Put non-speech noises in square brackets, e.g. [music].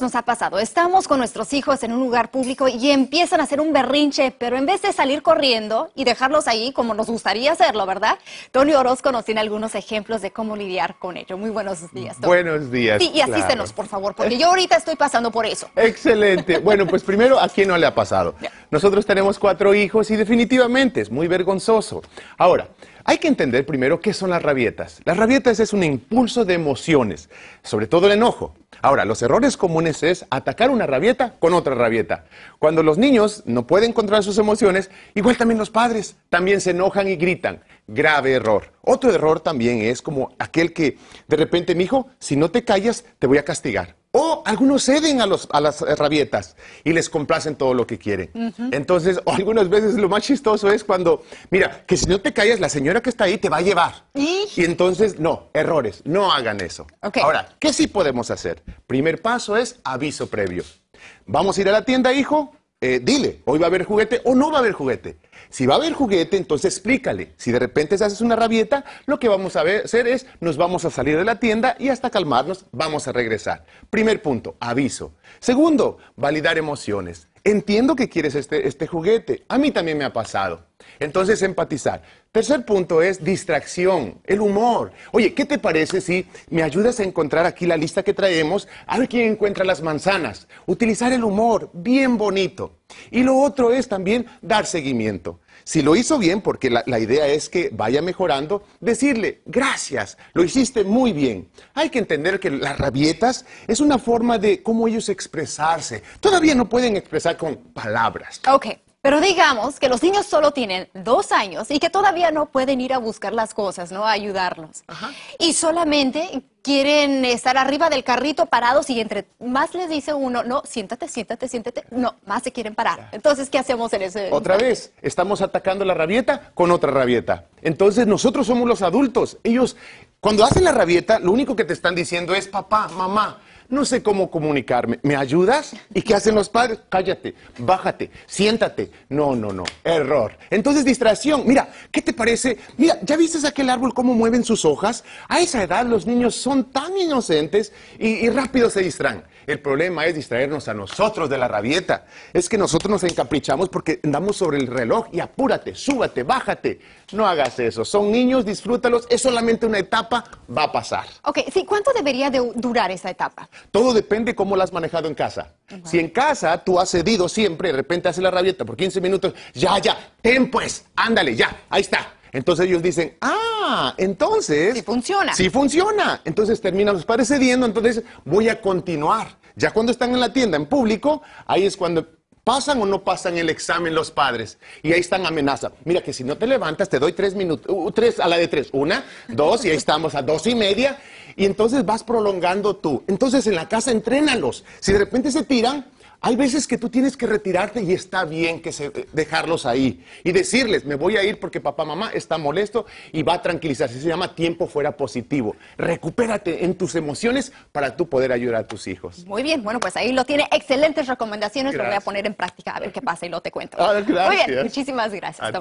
Nos ha pasado, estamos con nuestros hijos en un lugar público y empiezan a hacer un berrinche, pero en vez de salir corriendo y dejarlos ahí como nos gustaría hacerlo, ¿verdad? Tony Orozco nos tiene algunos ejemplos de cómo lidiar con ello. Muy buenos días, Buenos días. Sí, y asístenos, por favor, porque yo ahorita estoy pasando por eso. Excelente. Bueno, pues primero, ¿a quién no le ha pasado? Nosotros tenemos cuatro hijos y definitivamente es muy vergonzoso. Ahora, hay que entender primero qué son las rabietas. Las rabietas es un impulso de emociones, sobre todo el enojo. Ahora, los errores comunes es atacar una rabieta con otra rabieta. Cuando los niños no pueden controlar sus emociones, igual también los padres también se enojan y gritan. Grave error. Otro error también es como aquel que de repente, mi hijo, si no te callas, te voy a castigar algunos ceden a, los, las rabietas y les complacen todo lo que quieren. Entonces, [laughs] algunas veces lo más chistoso es cuando, mira, que si no te callas, la señora que está ahí te va a llevar. ¿Y? entonces, no, errores, no hagan eso. Ahora, ¿qué sí podemos hacer? Primer paso es aviso previo. Vamos a ir a la tienda, hijo, eh, dile, hoy va a haber juguete o no va a haber juguete. Si va a haber juguete, entonces explícale. Si de repente se haces una rabieta, lo que vamos a hacer es, nos vamos a salir de la tienda y hasta calmarnos, vamos a regresar. Primer punto, aviso. Segundo, validar emociones. Entiendo que quieres este, este juguete. A mí también me ha pasado. Entonces, empatizar. Tercer punto es distracción, el humor. Oye, ¿qué te parece si me ayudas a encontrar aquí la lista que traemos? A ver quién encuentra las manzanas. Utilizar el humor, bien bonito. Y lo otro es también dar seguimiento. Si lo hizo bien, porque la, la idea es que vaya mejorando, decirle, gracias, lo hiciste muy bien. Hay que entender que las rabietas es una forma de cómo ellos expresarse. Todavía no pueden expresar con palabras. Ok, pero digamos que los niños solo tienen dos años y que todavía no pueden ir a buscar las cosas, ¿no? A ayudarlos. Y solamente quieren estar arriba del carrito parados y entre más les dice uno, no, siéntate, siéntate, siéntate, no, más se quieren parar. Entonces, ¿qué hacemos en ese? Otra vez, estamos atacando la rabieta con otra rabieta. Entonces, nosotros somos los adultos. Ellos, cuando hacen la rabieta, lo único que te están diciendo es, papá, mamá, no sé cómo comunicarme. ¿Me ayudas? ¿Y qué hacen los padres? Cállate, bájate, siéntate. No, no, no, error. Entonces, distracción. Mira, ¿qué te parece? Mira, ¿ya viste aquel árbol cómo mueven sus hojas? A esa edad los niños son tan inocentes y, rápido se distraen. El problema es distraernos a nosotros de la rabieta. Es que nosotros nos encaprichamos porque andamos sobre el reloj y apúrate, súbate, bájate. No hagas eso. Son niños, disfrútalos. Es solamente una etapa, va a pasar. Ok, ¿cuánto debería durar esa etapa? Todo depende cómo lo has manejado en casa. Si en casa tú has cedido siempre, de repente hace la rabieta por 15 minutos, ya, ya, ten pues, ándale, ya, ahí está. Entonces ellos dicen, ah, entonces... Sí funciona. Sí funciona. Entonces terminan los padres cediendo, entonces voy a continuar. Ya cuando están en la tienda, en público, ahí es cuando ¿Pasan o no pasan el examen los padres? Y ahí están amenazas Mira que si no te levantas, te doy tres minutos, uh, uh, tres, a la de tres, una, dos, y ahí estamos a dos y media. Y entonces vas prolongando tú. Entonces en la casa entrénalos. Si de repente se tiran, hay veces que tú tienes que retirarte y está bien que se, eh, dejarlos ahí y decirles, me voy a ir porque papá, mamá está molesto y va a tranquilizarse. Se llama tiempo fuera positivo. Recupérate en tus emociones para tú poder ayudar a tus hijos. Muy bien, bueno, pues ahí lo tiene. Excelentes recomendaciones, lo voy a poner en práctica a ver qué pasa y lo te cuento. Ah, Muy bien, muchísimas gracias.